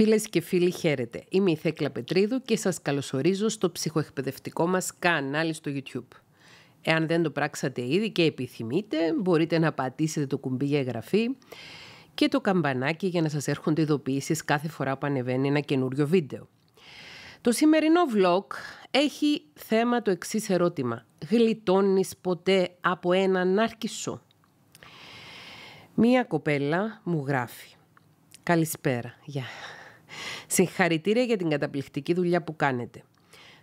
Φίλες και φίλοι χαίρετε. Είμαι η Θέκλα Πετρίδου και σας καλωσορίζω στο ψυχοεκπαιδευτικό μας κανάλι στο YouTube. Εάν δεν το πράξατε ήδη και επιθυμείτε, μπορείτε να πατήσετε το κουμπί για εγγραφή και το καμπανάκι για να σας έρχονται ειδοποιήσεις κάθε φορά που ανεβαίνει ένα καινούριο βίντεο. Το σημερινό vlog έχει θέμα το εξής ερώτημα. Γλιτώνεις ποτέ από έναν άρχισο? Μία κοπέλα μου γράφει. Καλησπέρα. Γεια. Συγχαρητήρια για την καταπληκτική δουλειά που κάνετε.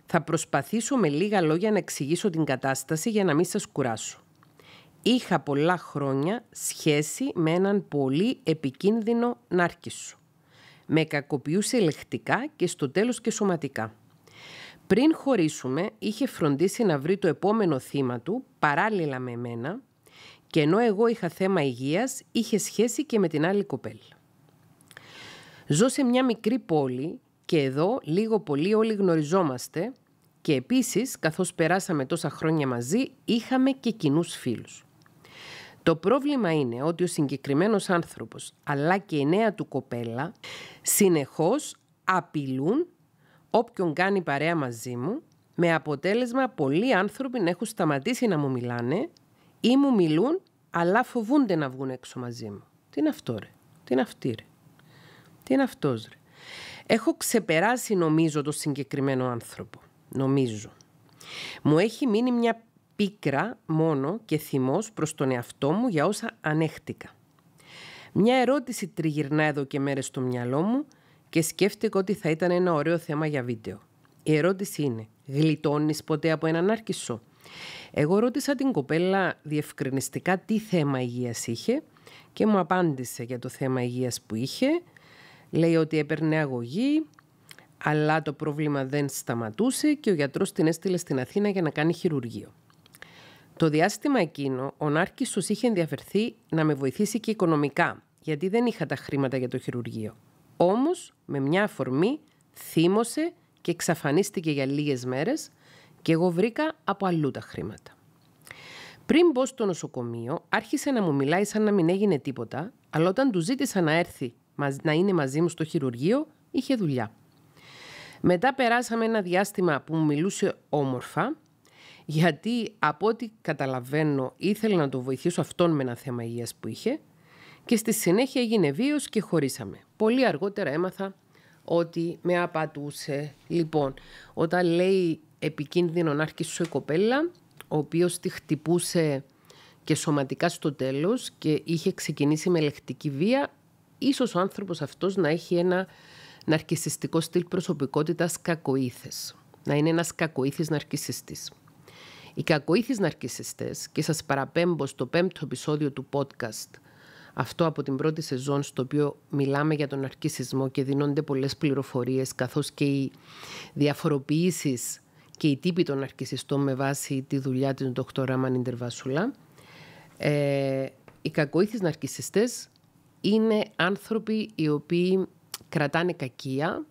Θα προσπαθήσω με λίγα λόγια να εξηγήσω την κατάσταση για να μην σας κουράσω. Είχα πολλά χρόνια σχέση με έναν πολύ επικίνδυνο νάρκισο. Με κακοποιούσε λεχτικά και στο τέλος και σωματικά. Πριν χωρίσουμε, είχε φροντίσει να βρει το επόμενο θύμα του παράλληλα με εμένα και ενώ εγώ είχα θέμα υγείας, είχε σχέση και με την άλλη κοπέλα. Ζω σε μια μικρή πόλη και εδώ λίγο πολύ όλοι γνωριζόμαστε και επίσης καθώς περάσαμε τόσα χρόνια μαζί είχαμε και κοινούς φίλους. Το πρόβλημα είναι ότι ο συγκεκριμένος άνθρωπος αλλά και η νέα του κοπέλα συνεχώς απειλούν όποιον κάνει παρέα μαζί μου με αποτέλεσμα πολλοί άνθρωποι να έχουν σταματήσει να μου μιλάνε ή μου μιλούν αλλά φοβούνται να βγουν έξω μαζί μου. Τι είναι αυτό ρε, τι είναι τι είναι αυτός, ρε. Έχω ξεπεράσει, νομίζω, το συγκεκριμένο άνθρωπο. Νομίζω. Μου έχει μείνει μια πίκρα μόνο και θυμός προς τον εαυτό μου για όσα ανέχτηκα. Μια ερώτηση τριγυρνά εδώ και μέρες στο μυαλό μου και σκέφτηκα ότι θα ήταν ένα ωραίο θέμα για βίντεο. Η ερώτηση είναι, γλιτώνεις ποτέ από έναν άρκισο. Εγώ ρώτησα την κοπέλα διευκρινιστικά τι θέμα υγείας είχε και μου απάντησε για το θέμα υγείας που είχε Λέει ότι έπαιρνε αγωγή, αλλά το πρόβλημα δεν σταματούσε και ο γιατρός την έστειλε στην Αθήνα για να κάνει χειρουργείο. Το διάστημα εκείνο, ο τους είχε ενδιαφερθεί να με βοηθήσει και οικονομικά, γιατί δεν είχα τα χρήματα για το χειρουργείο. Όμως, με μια αφορμή, θύμωσε και εξαφανίστηκε για λίγες μέρες και εγώ βρήκα από αλλού τα χρήματα. Πριν μπω στο νοσοκομείο, άρχισε να μου μιλάει σαν να μην έγινε τίποτα, αλλά όταν του ζήτησα να έρθει να είναι μαζί μου στο χειρουργείο, είχε δουλειά. Μετά περάσαμε ένα διάστημα που μου μιλούσε όμορφα, γιατί από ό,τι καταλαβαίνω ήθελα να το βοηθήσω αυτόν με ένα θέμα υγείας που είχε και στη συνέχεια έγινε βίος και χωρίσαμε. Πολύ αργότερα έμαθα ότι με απατούσε. Λοιπόν, όταν λέει επικίνδυνο να σου η κοπέλα, ο οποίος τη χτυπούσε και σωματικά στο τέλος και είχε ξεκινήσει με λεκτική βία, ίσως ο άνθρωπος αυτός να έχει ένα ναρκισιστικό στυλ προσωπικότητας κακοήθες. Να είναι ένας κακοήθης ναρκισιστής. Οι κακοήθεις ναρκισιστές, και σας παραπέμπω στο πέμπτο επεισόδιο του podcast, αυτό από την πρώτη σεζόν στο οποίο μιλάμε για τον ναρκισισμό και δίνονται πολλές πληροφορίες καθώς και οι διαφοροποιήσεις και οι τύποι των ναρκισιστών με βάση τη δουλειά του Δ. Ε, οι κακοήθεις ναρκισιστές είναι άνθρωποι οι οποίοι κρατάνε κακία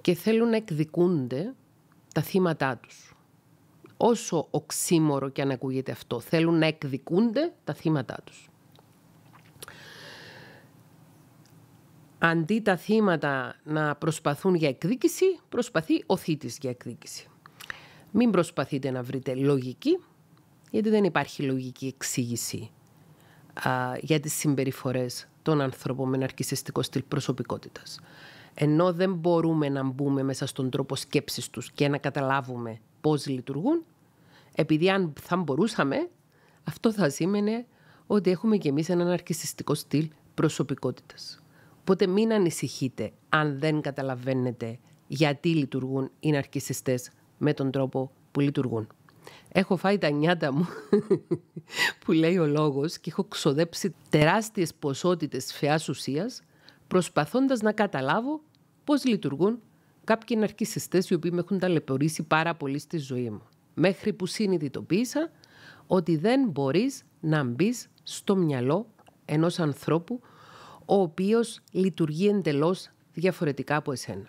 και θέλουν να εκδικούνται τα θύματά τους. Όσο οξύμορο και αν ακούγεται αυτό, θέλουν να εκδικούνται τα θύματά τους. Αντί τα θύματα να προσπαθούν για εκδίκηση, προσπαθεί ο θήτης για εκδίκηση. Μην προσπαθείτε να βρείτε λογική, γιατί δεν υπάρχει λογική εξήγηση για τις συμπεριφορές των ανθρώπων με ναρκισιστικό στυλ προσωπικότητας. Ενώ δεν μπορούμε να μπούμε μέσα στον τρόπο σκέψης τους και να καταλάβουμε πώς λειτουργούν, επειδή αν θα μπορούσαμε, αυτό θα σήμαινε ότι έχουμε κι εμείς έναν αρκισιστικό στυλ προσωπικότητας. Οπότε μην ανησυχείτε αν δεν καταλαβαίνετε γιατί λειτουργούν οι ναρκισιστές με τον τρόπο που λειτουργούν. Έχω φάει τα νιάτα μου που λέει ο λόγος και έχω ξοδέψει τεράστιες ποσότητες φαιάς ουσίας προσπαθώντας να καταλάβω πώς λειτουργούν κάποιοι ναρκισιστές οι οποίοι με έχουν ταλαιπωρήσει πάρα πολύ στη ζωή μου. Μέχρι που συνειδητοποίησα ότι δεν μπορείς να μπεις στο μυαλό ενός ανθρώπου ο οποίος λειτουργεί εντελώς διαφορετικά από εσένα.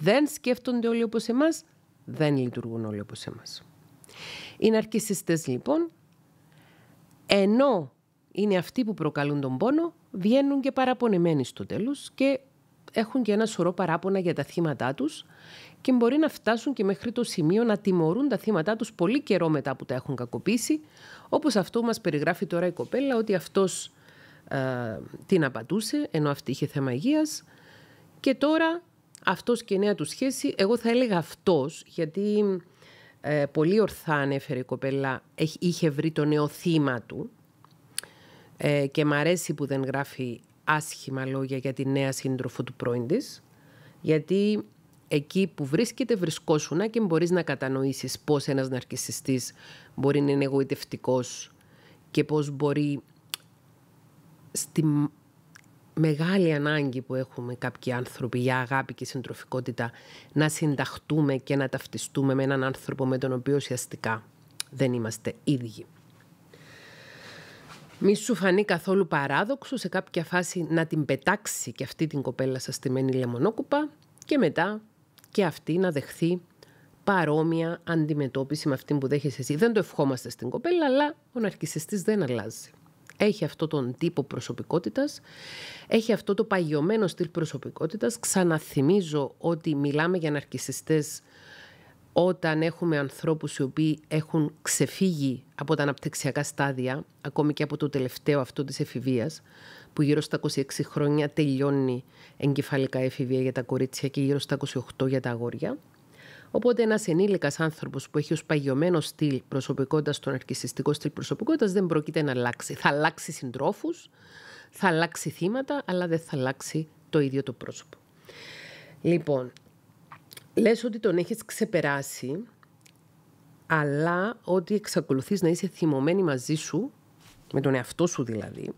Δεν σκέφτονται όλοι όπως εμάς, δεν λειτουργούν όλοι όπως εμάς. Οι ναρκισιστές λοιπόν, ενώ είναι αυτοί που προκαλούν τον πόνο, βγαίνουν και παραπονεμένοι στο τέλος και έχουν και ένα σωρό παράπονα για τα θύματά τους και μπορεί να φτάσουν και μέχρι το σημείο να τιμωρούν τα θύματά τους πολύ καιρό μετά που τα έχουν κακοποίησει, όπως αυτό μας περιγράφει τώρα η κοπέλα, ότι αυτός ε, την απατούσε, ενώ αυτή είχε θέμα υγείας, και τώρα αυτός και η νέα του σχέση, εγώ θα έλεγα αυτός, γιατί ε, πολύ ορθά ανέφερε η κοπέλα, είχε βρει το νέο θύμα του ε, και μ' αρέσει που δεν γράφει άσχημα λόγια για τη νέα σύντροφο του πρώην γιατί εκεί που βρίσκεται βρισκόσουνα και μπορείς να κατανοήσεις πώς ένας ναρκισιστής μπορεί να είναι εγωιτευτικός και πώς μπορεί στη, μεγάλη ανάγκη που έχουμε κάποιοι άνθρωποι για αγάπη και συντροφικότητα να συνταχτούμε και να ταυτιστούμε με έναν άνθρωπο με τον οποίο ουσιαστικά δεν είμαστε ίδιοι. Μη σου φανεί καθόλου παράδοξο σε κάποια φάση να την πετάξει και αυτή την κοπέλα σας μένη λεμονόκουπα και μετά και αυτή να δεχθεί παρόμοια αντιμετώπιση με αυτή που δέχεσαι εσύ. Δεν το ευχόμαστε στην κοπέλα, αλλά ο ναρκισιστής δεν αλλάζει. Έχει αυτό τον τύπο προσωπικότητας, έχει αυτό το παγιωμένο στυλ προσωπικότητας. Ξαναθυμίζω ότι μιλάμε για ναρκισιστές όταν έχουμε ανθρώπους οι οποίοι έχουν ξεφύγει από τα αναπτυξιακά στάδια, ακόμη και από το τελευταίο αυτό της εφηβείας, που γύρω στα 26 χρόνια τελειώνει εγκεφαλικά εφηβεία για τα κορίτσια και γύρω στα 28 για τα αγόρια. Οπότε ένας ενήλικας άνθρωπος που έχει ως παγιωμένο στυλ προσωπικότητας τον αρκισιστικό στυλ προσωπικότητας δεν πρόκειται να αλλάξει. Θα αλλάξει συντρόφους, θα αλλάξει θύματα, αλλά δεν θα αλλάξει το ίδιο το πρόσωπο. Λοιπόν, λες ότι τον έχεις ξεπεράσει, αλλά ότι εξακολουθείς να είσαι θυμωμένη μαζί σου, με τον εαυτό σου δηλαδή,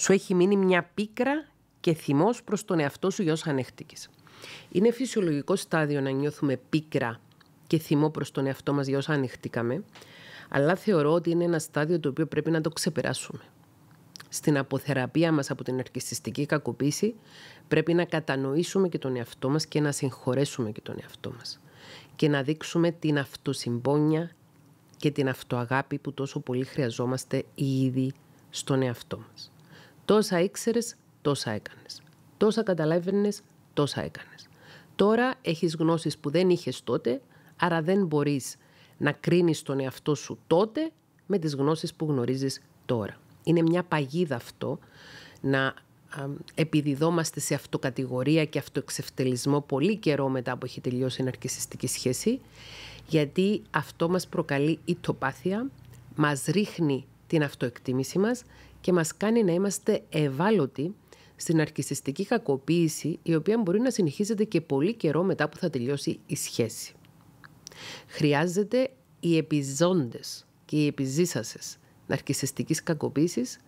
σου έχει μείνει μια πίκρα και θυμός προς τον εαυτό σου για όσα ανέχτηκες. Είναι φυσιολογικό στάδιο να νιώθουμε πίκρα και θυμό προς τον εαυτό μας για όσα ανεχτήκαμε, αλλά θεωρώ ότι είναι ένα στάδιο το οποίο πρέπει να το ξεπεράσουμε. Στην αποθεραπεία μας από την αρκιστική κακοποίηση πρέπει να κατανοήσουμε και τον εαυτό μας και να συγχωρέσουμε και τον εαυτό μας. και να δείξουμε την αυτοσυμπόνια και την αυτοαγάπη που τόσο πολύ χρειαζόμαστε ήδη στον εαυτό μας. Τόσα ήξερες, τόσα έκανες. Τόσα καταλάβαινε, τόσα έκανες. Τώρα έχεις γνώσεις που δεν είχες τότε, άρα δεν μπορείς να κρίνεις τον εαυτό σου τότε με τις γνώσεις που γνωρίζεις τώρα. Είναι μια παγίδα αυτό να επιδιδόμαστε σε αυτοκατηγορία και αυτοεξευτελισμό πολύ καιρό μετά που έχει τελειώσει η ναρκισιστική σχέση, γιατί αυτό μας προκαλεί ητοπάθεια, μας ρίχνει την αυτοεκτίμηση μας και μας κάνει να είμαστε ευάλωτοι στην αρκισιστική κακοποίηση η οποία μπορεί να συνεχίζεται και πολύ καιρό μετά που θα τελειώσει η σχέση. Χρειάζεται οι επιζώντες και οι επιζήσασες ναρκισιστικής κακοποίησης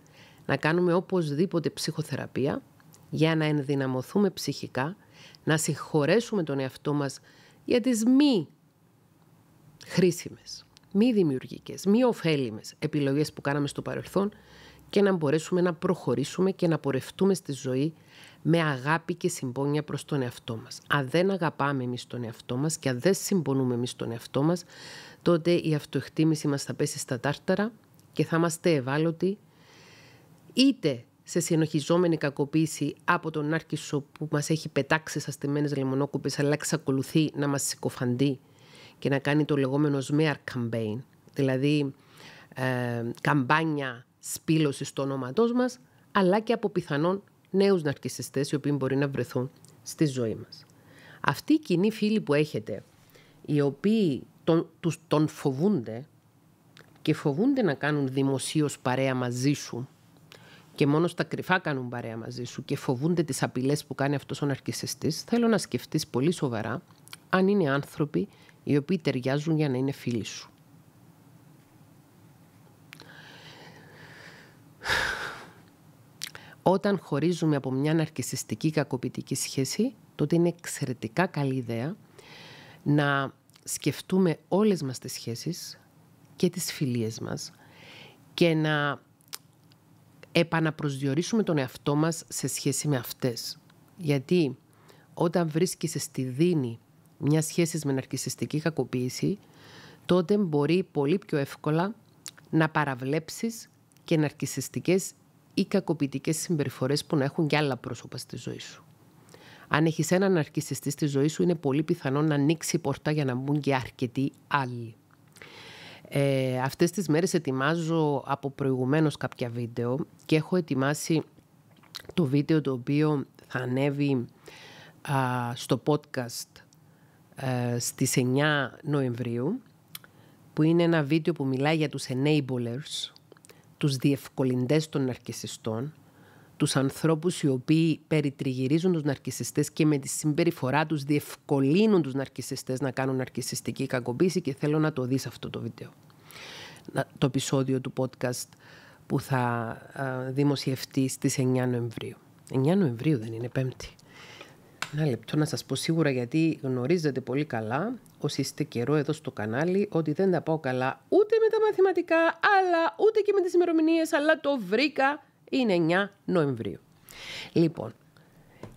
να κάνουμε οπωσδήποτε ψυχοθεραπεία για να ενδυναμωθούμε ψυχικά, να συγχωρέσουμε τον εαυτό μας για τις μη χρήσιμες, μη δημιουργικές, μη ωφέλιμες επιλογές που κάναμε στο παρελθόν και να μπορέσουμε να προχωρήσουμε και να πορευτούμε στη ζωή με αγάπη και συμπόνια προς τον εαυτό μας. Αν δεν αγαπάμε εμείς τον εαυτό μας και αν δεν συμπονούμε εμείς τον εαυτό μας, τότε η αυτοεκτίμηση μας θα πέσει στα τάρταρα και θα είμαστε ευάλωτοι είτε σε συνοχιζόμενη κακοποίηση από τον Άρκισο που μας έχει πετάξει σαν στιμένες λεμονόκοπες αλλά εξακολουθεί να μας συκοφαντεί και να κάνει το λεγόμενο smear campaign, δηλαδή ε, καμπάνια σπήλωσης του ονόματό μας, αλλά και από πιθανόν νέους ναρκισιστές οι οποίοι μπορεί να βρεθούν στη ζωή μας. Αυτοί οι κοινοί φίλοι που έχετε, οι οποίοι τον, τους, τον φοβούνται και φοβούνται να κάνουν δημοσίως παρέα μαζί σου και μόνο στα κρυφά κάνουν παρέα μαζί σου και φοβούνται τις απειλές που κάνει αυτός ο ναρκισιστής, θέλω να σκεφτείς πολύ σοβαρά αν είναι άνθρωποι οι οποίοι ταιριάζουν για να είναι φίλοι σου. Όταν χωρίζουμε από μια ναρκισιστική κακοποιητική σχέση, τότε είναι εξαιρετικά καλή ιδέα να σκεφτούμε όλες μας τις σχέσεις και τις φιλίες μας και να επαναπροσδιορίσουμε τον εαυτό μας σε σχέση με αυτές. Γιατί όταν βρίσκεσαι στη δίνη μιας σχέσης με ναρκισιστική κακοποίηση, τότε μπορεί πολύ πιο εύκολα να παραβλέψεις και ναρκισιστικές ή κακοποιητικές συμπεριφορές που να έχουν και άλλα πρόσωπα στη ζωή σου. Αν έχεις έναν αρκιστιστή στη ζωή σου, είναι πολύ πιθανό να ανοίξει η πόρτα για να μπουν και αρκετοί άλλοι. Ε, αυτές τις μέρες ετοιμάζω από προηγουμένως κάποια βίντεο και έχω ετοιμάσει το βίντεο το οποίο θα ανέβει στο podcast α, ε, στις 9 Νοεμβρίου που είναι ένα βίντεο που μιλάει για τους enablers τους διευκολυντές των ναρκισιστών, τους ανθρώπους οι οποίοι περιτριγυρίζουν τους ναρκισιστές και με τη συμπεριφορά τους διευκολύνουν τους ναρκισιστές να κάνουν ναρκισιστική κακοποίηση και θέλω να το δεις αυτό το βίντεο. Το επεισόδιο του podcast που θα δημοσιευτεί στις 9 Νοεμβρίου. 9 Νοεμβρίου δεν είναι Πέμπτη. Ένα λεπτό να σας πω σίγουρα γιατί γνωρίζετε πολύ καλά όσοι είστε καιρό εδώ στο κανάλι ότι δεν τα πάω καλά ούτε με τα μαθηματικά αλλά ούτε και με τις ημερομηνίες, αλλά το βρήκα είναι 9 Νοεμβρίου. Λοιπόν,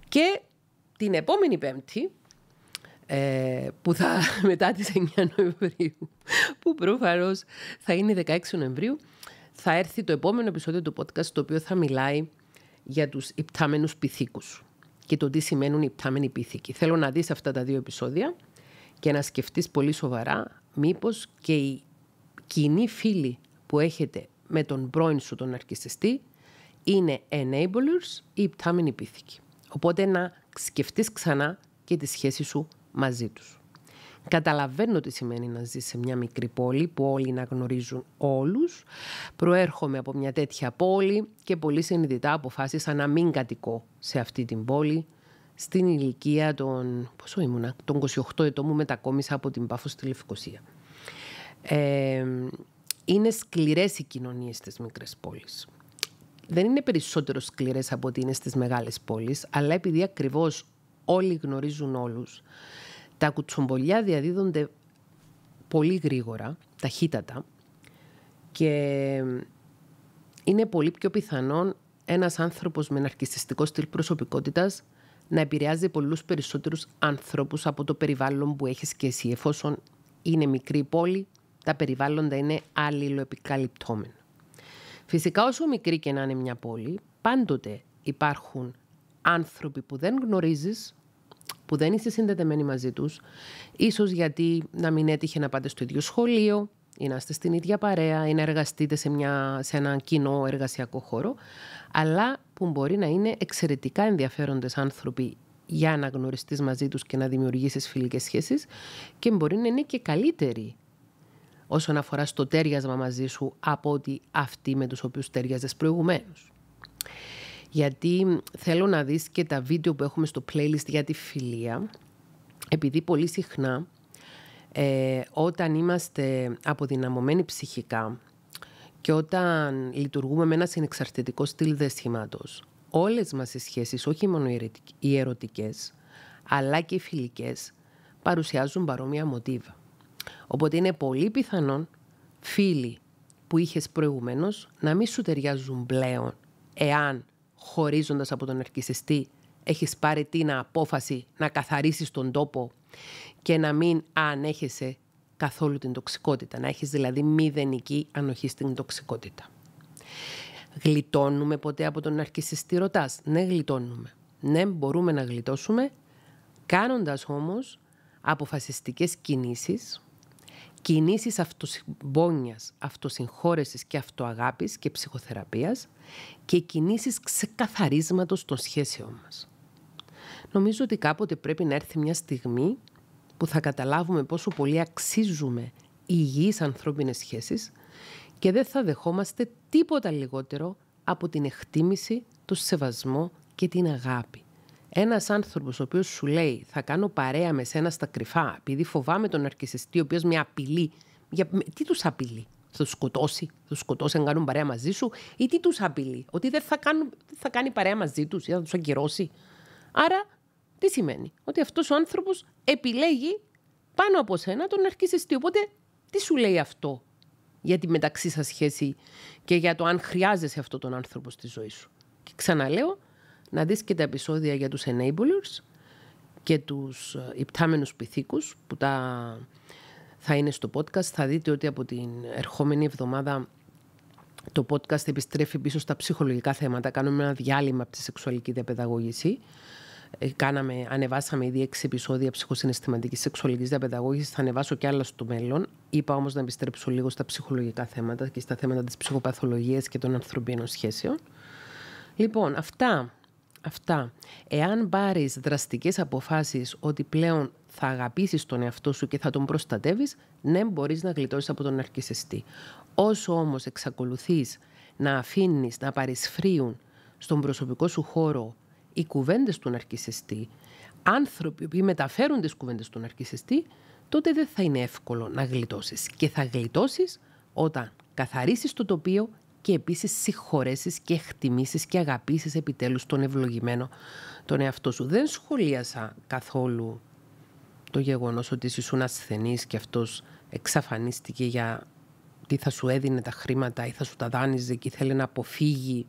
και την επόμενη Πέμπτη ε, που θα μετά τις 9 Νοεμβρίου που προφανώς θα είναι 16 Νοεμβρίου θα έρθει το επόμενο επεισόδιο του podcast το οποίο θα μιλάει για τους υπτάμενους πυθίκους και το τι σημαίνουν οι πτάμενοι πίθηκοι. Θέλω να δεις αυτά τα δύο επεισόδια και να σκεφτείς πολύ σοβαρά μήπως και οι κοινοί φίλοι που έχετε με τον πρώην σου τον αρκισιστή είναι enablers ή πτάμενοι πίθηκοι. Οπότε να σκεφτείς ξανά και τη σχέση σου μαζί τους. Καταλαβαίνω τι σημαίνει να ζεις σε μια μικρή πόλη που όλοι να γνωρίζουν όλους. Προέρχομαι από μια τέτοια πόλη και πολύ συνειδητά αποφάσισα να μην κατοικώ σε αυτή την πόλη. Στην ηλικία των, πόσο ήμουνα, των 28 ετών μου μετακόμισα από την Πάφο στη Λευκοσία. είναι σκληρές οι κοινωνίες στις μικρές πόλεις. Δεν είναι περισσότερο σκληρές από ότι είναι στις μεγάλες πόλεις, αλλά επειδή ακριβώς όλοι γνωρίζουν όλους, τα κουτσομπολιά διαδίδονται πολύ γρήγορα, ταχύτατα και είναι πολύ πιο πιθανόν ένας άνθρωπος με ναρκιστικό στυλ προσωπικότητας να επηρεάζει πολλούς περισσότερους ανθρώπους από το περιβάλλον που έχεις και εσύ. Εφόσον είναι μικρή πόλη, τα περιβάλλοντα είναι αλληλοεπικαλυπτόμενα. Φυσικά όσο μικρή και να είναι μια πόλη, πάντοτε υπάρχουν άνθρωποι που δεν γνωρίζεις που δεν είστε συνδεδεμένοι μαζί τους, ίσως γιατί να μην έτυχε να πάτε στο ίδιο σχολείο ή να είστε στην ίδια παρέα ή να εργαστείτε σε, μια, σε ένα κοινό εργασιακό χώρο, αλλά που μπορεί να είναι εξαιρετικά ενδιαφέροντες άνθρωποι για να γνωριστείς μαζί τους και να δημιουργήσεις φιλικές σχέσεις και μπορεί να είναι και καλύτεροι όσον αφορά στο τέριασμα μαζί σου από ότι αυτοί με τους οποίους τέριαζες προηγουμένως γιατί θέλω να δεις και τα βίντεο που έχουμε στο playlist για τη φιλία, επειδή πολύ συχνά ε, όταν είμαστε αποδυναμωμένοι ψυχικά και όταν λειτουργούμε με ένα συνεξαρτητικό στυλ δεσχημάτος, όλες μας οι σχέσεις, όχι μόνο οι ερωτικές, αλλά και οι φιλικές, παρουσιάζουν παρόμοια μοτίβα. Οπότε είναι πολύ πιθανόν φίλοι που είχες προηγουμένως να μην σου ταιριάζουν πλέον, εάν χωρίζοντας από τον αρκισιστή, έχεις πάρει την απόφαση να καθαρίσεις τον τόπο και να μην ανέχεσαι καθόλου την τοξικότητα, να έχεις δηλαδή μηδενική ανοχή στην τοξικότητα. Γλιτώνουμε ποτέ από τον αρχισιστή, ρωτάς. Ναι, γλιτώνουμε. Ναι, μπορούμε να γλιτώσουμε, κάνοντας όμως αποφασιστικές κινήσεις κινήσεις αυτοσυμπόνιας, αυτοσυγχώρεσης και αυτοαγάπης και ψυχοθεραπείας και κινήσεις ξεκαθαρίσματος των σχέσεών μας. Νομίζω ότι κάποτε πρέπει να έρθει μια στιγμή που θα καταλάβουμε πόσο πολύ αξίζουμε υγιείς ανθρώπινες σχέσεις και δεν θα δεχόμαστε τίποτα λιγότερο από την εκτίμηση, το σεβασμό και την αγάπη. Ένας άνθρωπος ο οποίος σου λέει θα κάνω παρέα με σένα στα κρυφά, επειδή φοβάμαι τον αρκισιστή, ο οποίος με απειλεί. Για... Τι τους απειλεί, θα τους σκοτώσει, θα τους σκοτώσει αν κάνουν παρέα μαζί σου, ή τι τους απειλεί, Ότι δεν θα, κάνουν, θα κάνει παρέα μαζί τους ή θα τους ακυρώσει. Άρα, τι σημαίνει, Ότι αυτός ο άνθρωπος επιλέγει πάνω από σένα τον αρκισιστή. Οπότε, τι σου λέει αυτό για τη μεταξύ σας σχέση και για το αν χρειάζεσαι αυτόν τον άνθρωπο στη ζωή σου. Και ξαναλέω, να δεις και τα επεισόδια για τους enablers και τους ε, υπτάμενους πυθίκους που τα θα είναι στο podcast. Θα δείτε ότι από την ερχόμενη εβδομάδα το podcast επιστρέφει πίσω στα ψυχολογικά θέματα. Κάνουμε ένα διάλειμμα από τη σεξουαλική διαπαιδαγώγηση. Ε, κάναμε, ανεβάσαμε ήδη έξι επεισόδια ψυχοσυναισθηματικής σεξουαλικής διαπαιδαγώγησης. Θα ανεβάσω κι άλλα στο μέλλον. Είπα όμως να επιστρέψω λίγο στα ψυχολογικά θέματα και στα θέματα της ψυχοπαθολογίας και των ανθρωπίνων σχέσεων. Λοιπόν, αυτά Αυτά. Εάν πάρεις δραστικές αποφάσεις ότι πλέον θα αγαπήσεις τον εαυτό σου και θα τον προστατεύεις, ναι, μπορείς να γλιτώσεις από τον αρχισεστή. Όσο όμως εξακολουθείς να αφήνεις να παρισφρίουν στον προσωπικό σου χώρο οι κουβέντες του αρχισεστή, άνθρωποι που μεταφέρουν τις κουβέντες του ναρκιστή, τότε δεν θα είναι εύκολο να γλιτώσεις. Και θα γλιτώσεις όταν καθαρίσεις το τοπίο και επίσης συγχωρέσεις και εκτιμήσεις και αγαπήσεις επιτέλους τον ευλογημένο τον εαυτό σου. Δεν σχολίασα καθόλου το γεγονός ότι ήσουν ασθενής και αυτός εξαφανίστηκε για τι θα σου έδινε τα χρήματα ή θα σου τα δάνειζε και θέλει να αποφύγει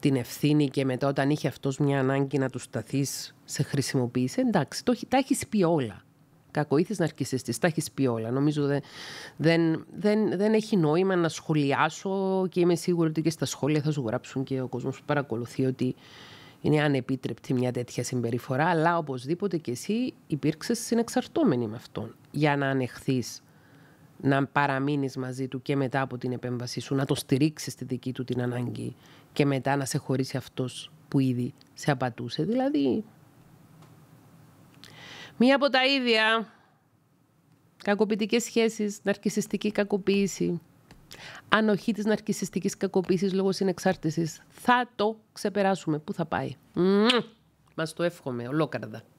την ευθύνη και μετά όταν είχε αυτός μια ανάγκη να του σταθείς σε χρησιμοποίησε. Εντάξει, το, τα έχεις πει όλα κακοήθης ναρκισιστής, τα έχεις πει όλα. Νομίζω δεν, δεν, δεν, δεν έχει νόημα να σχολιάσω και είμαι σίγουρη ότι και στα σχόλια θα σου γράψουν και ο κόσμος που παρακολουθεί ότι είναι ανεπίτρεπτη μια τέτοια συμπεριφορά, αλλά οπωσδήποτε και εσύ υπήρξες συνεξαρτώμενη με αυτόν για να ανεχθείς να παραμείνεις μαζί του και μετά από την επέμβασή σου, να το στηρίξεις στη δική του την ανάγκη και μετά να σε χωρίσει αυτός που ήδη σε απατούσε. Δηλαδή, Μία από τα ίδια. Κακοποιητικές σχέσεις, ναρκισιστική κακοποίηση. Ανοχή της ναρκιστική κακοποίησης λόγω συνεξάρτησης. Θα το ξεπεράσουμε. Πού θα πάει. Μας το εύχομαι ολόκαρδα.